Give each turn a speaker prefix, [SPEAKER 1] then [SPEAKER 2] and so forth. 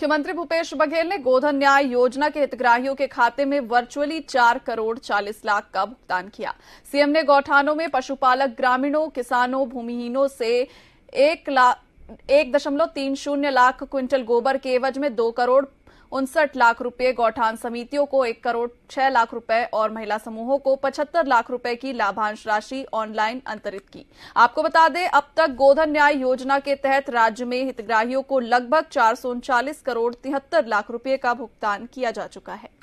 [SPEAKER 1] मुख्यमंत्री भूपेश बघेल ने गोधन न्याय योजना के हितग्राहियों के खाते में वर्चुअली चार करोड़ चालीस लाख का भुगतान किया सीएम ने गौठानों में पशुपालक ग्रामीणों किसानों भूमिहीनों से एक लाख एक दशमलव तीन शून्य लाख क्विंटल गोबर के एवज में दो करोड़ उनसठ लाख रुपए गौठान समितियों को एक करोड़ छह लाख रुपए और महिला समूहों को पचहत्तर लाख रुपए की लाभांश राशि ऑनलाइन अंतरित की आपको बता दें अब तक गोधन न्याय योजना के तहत राज्य में हितग्राहियों को लगभग चार करोड़ तिहत्तर लाख रुपए का भुगतान किया जा चुका है